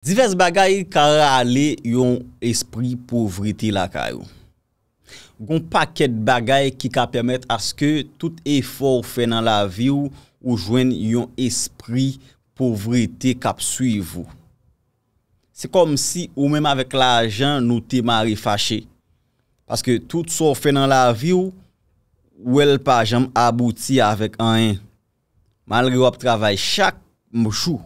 Divers bagay kare ale yon esprit povriti la kayo. Gon paket bagay ki ka permet aske tout efor fe nan la vi ou ou jwen yon esprit povriti kap suy vou. Se kom si ou menm avek la jan nou te mari fache. Paske tout so fe nan la vi ou ou el pa jan abuti avek an en. Malri wap travay chak mou chou.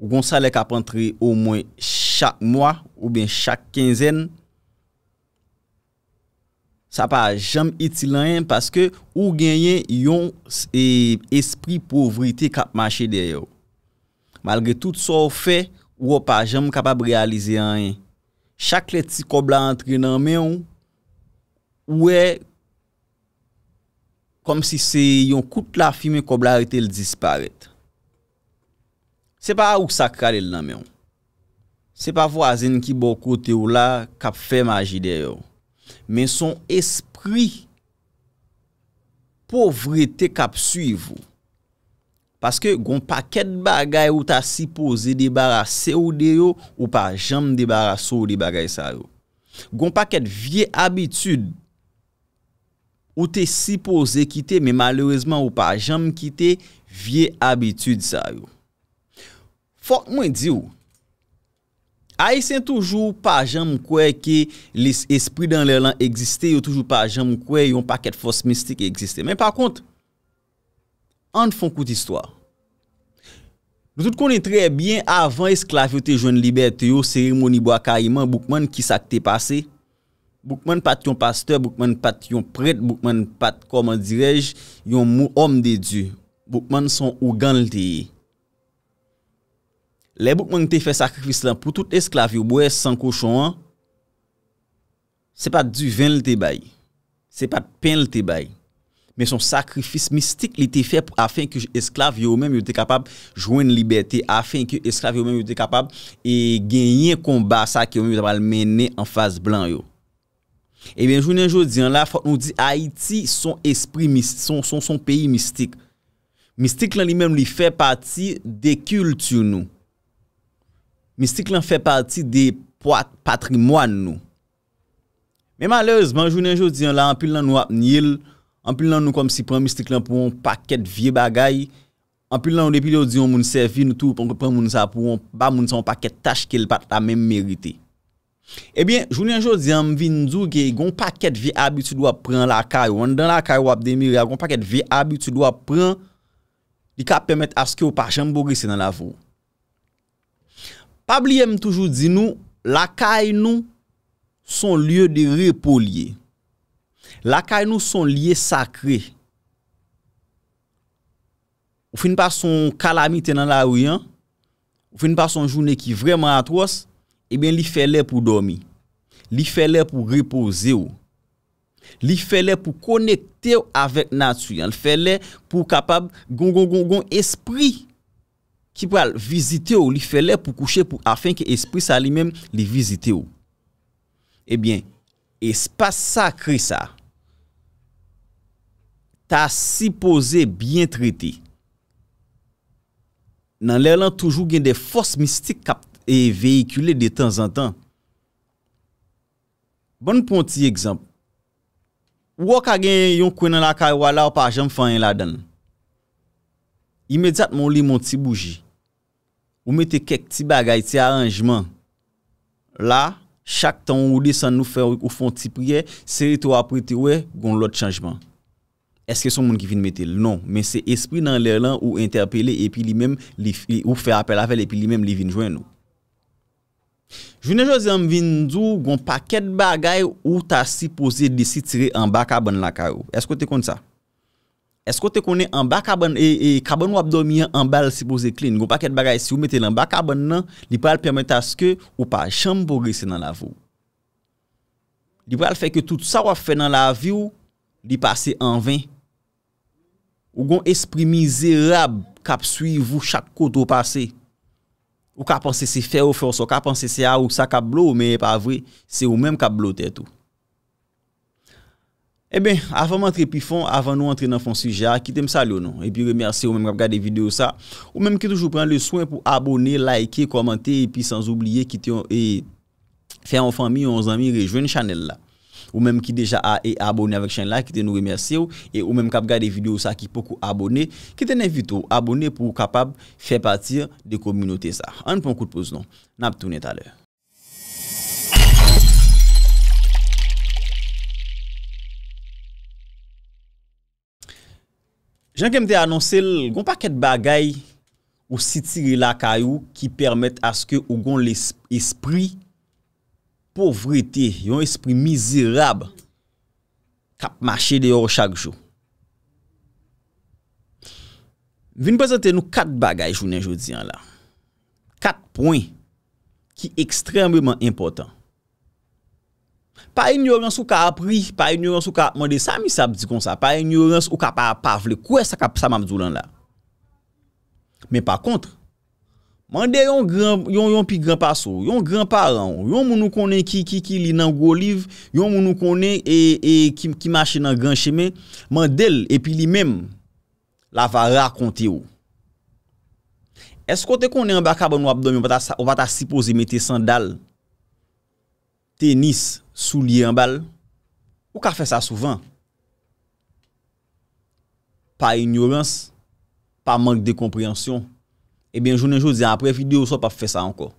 ou gon sa le kap antre ou mwen chak mwa ou ben chak kinzen, sa pa jam iti lan yon, paske ou genyen yon e, esprit povriti kap mache de yo. Malge tout sa ou fe, ou wop pa jam kapab realize an yon. Chak leti kob la antre nan men yon, ou e, kom si se yon kout la fime kob la retel disparet. Se pa a ouk sakral el nanmen. Se pa voazen ki bo kote ou la kap fe maji de yo. Men son espri povrete kap suy vou. Paske goun paket bagay ou ta sipoze debarase ou de yo ou pa jam debarase ou de bagay sa yo. Goun paket vie abitud ou te sipoze kite men malourezman ou pa jam kite vie abitud sa yo. Fok mwen diyo, a yi sen toujou pa jen mwen kwe ki lis espri dan lè lan egziste, yo toujou pa jen mwen kwe yon paket fos mistik egziste. Men pa kont, an fon kout istwa. Mwen tout konen trebyen avan esklaviyote joun libet yo, seremoni bo akayman, boukman ki sakte pase, boukman pat yon pasteur, boukman pat yon pret, boukman pat, koman direj, yon mou om de diyo, boukman son ouganl te ye. Le boukman yon te fè sakrifis lan pou tout esklav yon boye san kouchon an, se pa du vin l te bayi, se pa pen l te bayi. Men son sakrifis mistik l te fè pou afen ki esklav yon men yon te kapab jouen libeti, afen ki esklav yon men yon te kapab e genyen komba sa ki yon men yon te apal mene eh an faz blan yon. E ben jounen joun diyan la, fòk nou di Haiti son esprimistik, son son son peyi mistik. Mistik lan li men li fè pati de kultur nou. Mistik lan fè pati de patrimouan nou. Me malez, ban jounen joudiyan la, anpil lan nou ap nyil, anpil lan nou kom si pran mistik lan pou an paket vie bagay, anpil lan ou depil yo diyon moun sevi nou tou pou anpil pran moun sa pou anpil moun son paket tach ke l pat la men merite. Ebyen, eh jounen joudiyan m vin djouke, goun paket vie abitou do ap pran la kay, wan dan la kay wap demir ya, goun paket vie abitou do ap pran li ka pemet aske ou pa jembo grise nan la voun. Pabliye m toujou di nou, lakay nou son lye de repolye. Lakay nou son lye sakre. Ou fin pa son kalami tenan la ouyen, ou fin pa son jounen ki vreman atwos, e ben li fè lè pou domi, li fè lè pou repose ou, li fè lè pou konekte ou avèk natuyen, li fè lè pou kapab gong gong gong gong espri Ki pral, vizite ou li fè lè pou kouche pou afen ki espri sa li mèm li vizite ou. Ebyen, espat sakri sa. Ta si pose bien trite. Nan lè lan toujou gen de fos mistik kap et veykule de tan zan tan. Bon pwonti ekzamp. Wok agen yon kwenan la kay wala ou pa jem fanyen la dan. imediat moun li moun ti bouji, ou mette kek ti bagay, ti aranjman, la, chak tan ou de san nou fè wik ou fon ti priye, seri tou apri te we, goun lot chanjman. Eske son moun ki vin mette? Non. Men se espri nan lè lan ou interpele, ou fè apel avèl, epi li mèm li vin jwen nou. Jwine jwazèm vin dù goun paket bagay ou ta si pose de si tire an baka ban lakar ou. Esko te kont sa? Esko te konen an bakabon e kabon e, ou abdomyan an bal se pose klin? Gon paket bagay si ou metel an bakabon nan, li pral permit aske ou pa chanm pogresen nan la vou. Li pral feke tout sa waf fe nan la vou, li pase an ven. Ou gon espri mizerab kap suyiv ou chak koto pase. Ou ka panse se fer ou fos, ou ka panse se a ou sa kap blo ou me e pa vwe, se ou menm kap blo tetou. E ben, avan mantre pi fon, avan nou antre nan fon suja, ki te msal yo nou. E pi remersi ou menm kap gade videyo sa. Ou menm ki toujou pren le souen pou abone, like, komante, e pi sans oubliye ki te fè an fami ou an zami rejwen chanel la. Ou menm ki deja a abone avek chanel la, ki te nou remersi ou. E ou menm kap gade videyo sa ki pokou abone, ki te nevite ou abone pou kapab fè patir de kominote sa. An pou an kout pos non. Nap toune taler. Jan kem te anonsel, goun pa ket bagay ou siti li la kayou ki permet aske ou goun l'esprit povrete, yon esprit mizirab kap mache de yo chak jo. Vin prezente nou kat bagay jounen jodi an la. Kat pwoy ki ekstremlyman impotant. Pa ignorans ou ka apri, pa ignorans ou ka... Mande, sa mi sab di kon sa? Pa ignorans ou ka pa apavle, kwe sa ka psa mamzoulan la? Men pa kontre. Mande, yon yon pi granpasou, yon granparan, yon mounou konen ki ki ki li nan go liv, yon mounou konen e e ki ma chi nan gran cheme, mandel, epi li menm, la va rakonte ou. Eskote konen baka ban nou abdomi ou vata sipozi mete sandal, tenis, Sou liye an bal, ou ka fe sa souvan? Pa ignorans, pa mank de komprehansyon, e ben jounen joun zi an apre, fide ou so pa fe sa anko.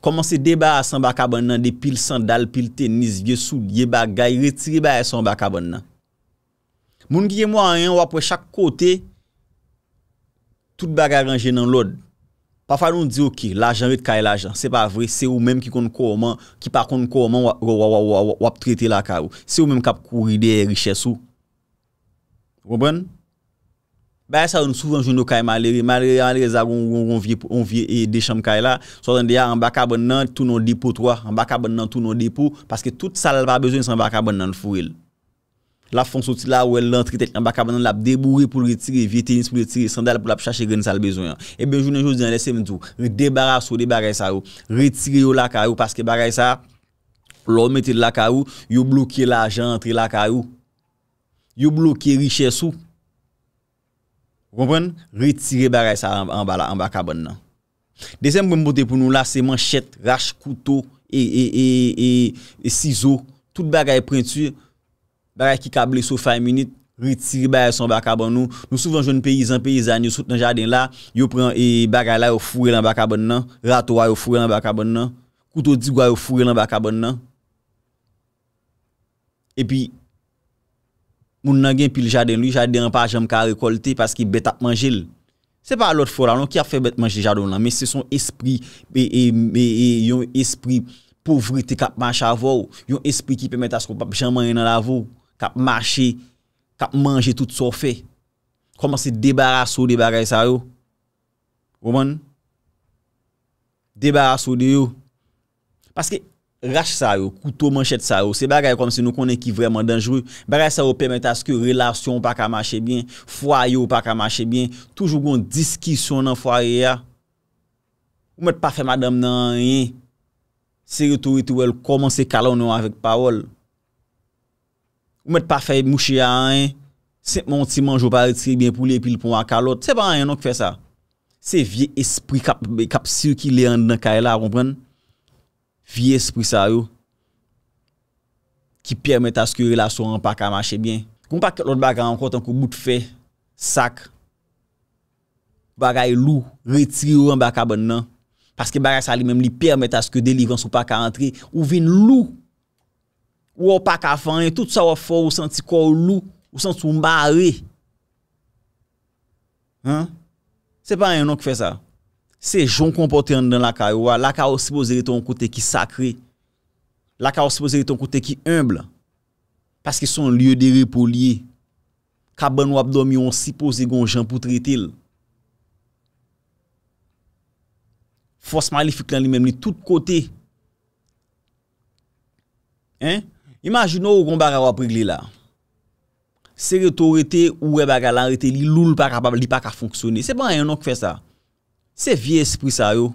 Komanse de ba asan baka ban nan, de pil sandal, pil tenis, vie sou, liye bagay, retiri ba asan baka ban nan. Moun kiye mwa an yon wapwe chak kote, tout bagay ranje nan lod. Pa fay nan diyo ki lajan rite ka yi lajan. Se pa vre se ou mem ki kon kon oman, ki pa kon kon oman wap trite la ka ou. Se ou mem kap kou ride riches ou. Waban? Ba yè sa ou nou souven joun nou ka yi maleri. Maleri yal reza roun vye e de cham ka yi la. Sot an de ya an baka ban nan tout nou depo to wa. An baka ban nan tout nou depo. Paske tout sal al ba bezwen san baka ban nan fwe le. La fonso ti la ou el lantri tek an baka ban nan lap, deboure pou l retire, vye tenis pou l retire, sandal pou lap chache geni sal bezoyan. E ben jounen joun diyan, le semen tou, re debara sou de bagay sa ou, retire yo lakay ou, paske bagay sa, lor mette lakay ou, yo bloke la jantri lakay ou, yo bloke riche sou. Komprene? Retire bagay sa an baka ban nan. Desen mwen bote pou nou la, semen chet, rash, koutou, e, e, e, e, e sizo, tout bagay prentuye, Barak ki kable sou fay minit, retiri baye son baka bon nou. Nou souvan jouni peyizan peyizan, yo sout nan jaden la, yo pran e bagay la yo fure lan baka bon nan, rato wa yo fure lan baka bon nan, koutou diwa yo fure lan baka bon nan. E pi, moun nan gen pil jaden lou, jaden an pa jom ka rekolte, paski bet ap manjil. Se pa lot fola, loun ki a fe bet manjil jadon la, men se son espri, e, e, e, e yon espri povrite kap manj avou, yon espri ki pemet asko pap jaman yon avou. Kap mache, kap manje tout so fe. Koman se debaraso de bagay sa yo. Oman? Debaraso de yo. Paske rash sa yo, koutou manchet sa yo. Se bagay komse nou konen ki vreman denjrou. Bagay sa yo pemet aske relasyon pa ka mache bien. Fwayo pa ka mache bien. Toujou goun diskisyon nan fwaye ya. Ou met pafe madam nan yin. Se yotou yotou el koman se kalan nou avik pawol. Ou met pa fè mouchè a an, sep moun ti manj ou pa retri bien pou li, epi li pou an ka lot, sep an an an nou ki fè sa. Se vie espri kap sir ki le an dina kare la, kompren? Vie espri sa yo, ki permèt aske relasyon an pa ka mache bien. Koum pa ket lot bagan an kontan kou bout fè, sak, bagay lou, retri ou an baka bon nan, paske bagay sa li menm li permèt aske delivans ou pa ka antre, ou vin lou, Ou ou pa kafan, tout sa wafor, ou san ti kou lou, ou san ti mba re. Se pa yon nou ki fe sa. Se jon kompote an dan la karwa, la karwa se pose re ton kote ki sakre. La karwa se pose re ton kote ki humble. Paske son lye de re pou liye. Kaban ou abdomi ou se pose gen jen pou tre til. Fos mali fik lan li menm li tout kote. Hein? Imajino ou kon baga waprig li la. Se reto rete ou re baga lan rete li loul pa kapab li pa ka fonksyone. Se ban a yon nan ki fe sa. Se vie espri sa yo.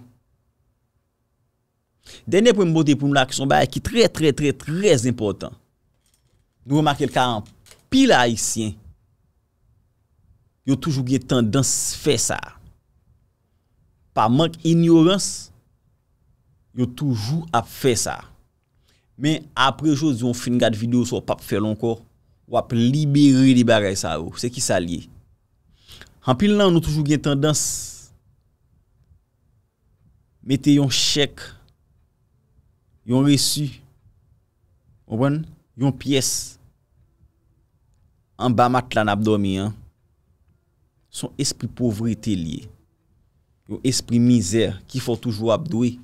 Dene pou mbo depoum la ki son baye ki tre tre tre trez important. Nou waman kel ka an pila aisyen. Yo toujou ge tendans fe sa. Pa mank inyorans. Yo toujou ap fe sa. Men apre jous yon fin gade video sou pa pou fè lon kor, wap liberi li bagay sa ou, oh. se ki sa liye. Anpil nan nou toujou gen tendans, mette yon chèk, yon resu, yon piyes, an ba mat lan abdomi an, son espri povreté liye, yon espri mizer ki fò toujou abdouye.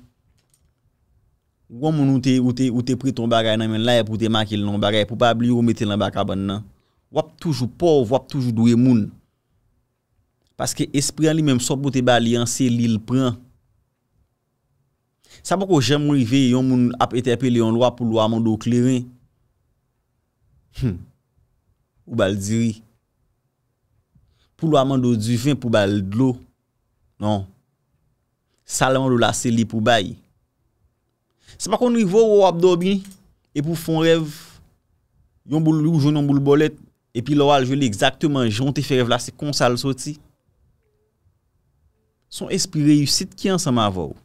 Ou an moun ou te prit ton bagay nan men laye pou te makil nan bagay pou pa bli ou metel nan baka ban nan. Wap toujou pov, wap toujou dwe moun. Paske espri an li menm sop pou te bali an sel li l pran. Sa pou ko jem moun i ve yon moun ap etepi li an lo ap pou lwa moun do kleren. Hmm. Ou bal diri. Pou lwa moun do divin pou bal dlo. Non. Salman lola sel li pou bayi. Se pa kon nou ivo ou wap dobi ni, e pou fon rev, yon bou lou, joun yon bou lou bolet, epi lor aljou li ekzaktouman jonte fe rev la se konsal soti, son espri reyusit ki ansan ma vò ou.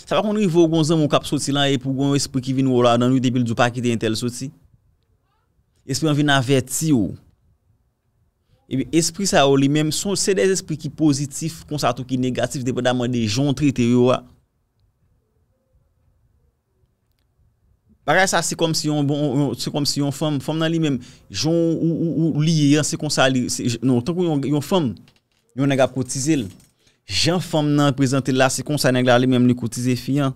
Se pa kon nou ivo ou gon zan mou kap soti lan, e pou gon espri ki vin wola dan nou debil dupakite entel soti, espri an vin aveti ou, ebi espri sa ou li menm son se des espri ki pozitif konsal tou ki negatif depen daman de jonte reyote yo a, Bagay sa se kom si yon fom, fom nan li menm. Joun ou liye yon se konsa li, non, tonkou yon fom, yon nega protize li. Joun fom nan prezante la se konsa nega li menm li protize fi yon.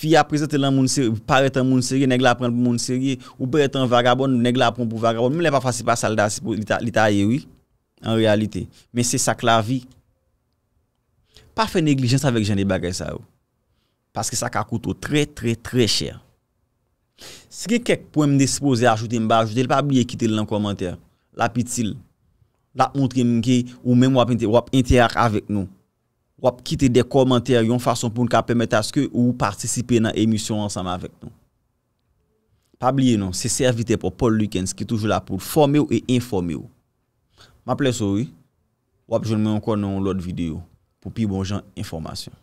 Fi ap prezante la moun seri, pare tan moun seri, nega la pren pou moun seri, ou pare tan vagabon, nega la pren pou vagabon. Mwen lè pa fasi pa sal dasi pou lita yewi, an realite, men se sak la vi. Pa fe neglijans avek jan li bagay sa ou. Paske sa ka koute ou tre, tre, tre chè. Se gen kek pou m de se pose ajoute m ba ajoute, l pa blye kite l nan komantèr. La pitil. La moun tri m gen ou mèm wap inteyak avèk nou. Wap kite de komantèr yon fason pou n ka pèmète aske ou participe nan emisyon ansam avèk nou. Pa blye nou. Se servite pou Paul Lukens ki toujou la pou. Formè ou e informè ou. Ma plè sou ou. Wap joun mè an kon nou l od videyo. Pou pi bon jan informasyon.